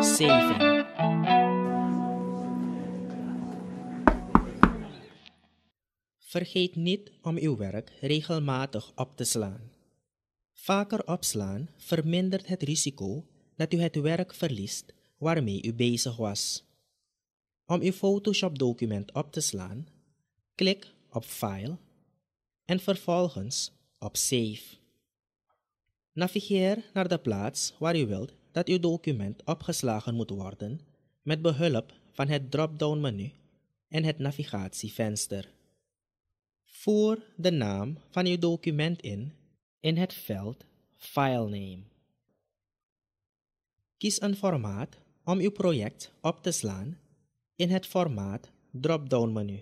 7. Vergeet niet om uw werk regelmatig op te slaan. Vaker opslaan vermindert het risico dat u het werk verliest waarmee u bezig was. Om uw Photoshop-document op te slaan, klik op File en vervolgens op Save. Navigeer naar de plaats waar u wilt dat uw document opgeslagen moet worden met behulp van het drop-down menu en het navigatievenster. Voer de naam van uw document in in het veld File Name. Kies een formaat om uw project op te slaan in het formaat drop-down menu.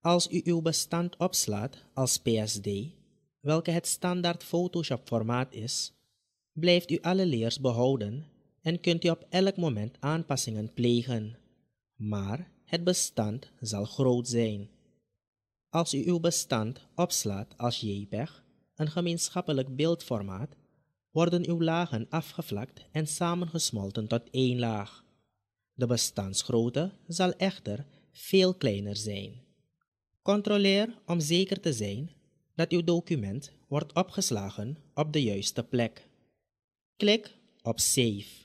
Als u uw bestand opslaat als PSD, welke het standaard Photoshop formaat is, blijft u alle leers behouden en kunt u op elk moment aanpassingen plegen, maar het bestand zal groot zijn. Als u uw bestand opslaat als JPEG, een gemeenschappelijk beeldformaat, worden uw lagen afgevlakt en samengesmolten tot één laag. De bestandsgrootte zal echter veel kleiner zijn. Controleer om zeker te zijn dat uw document wordt opgeslagen op de juiste plek. click up save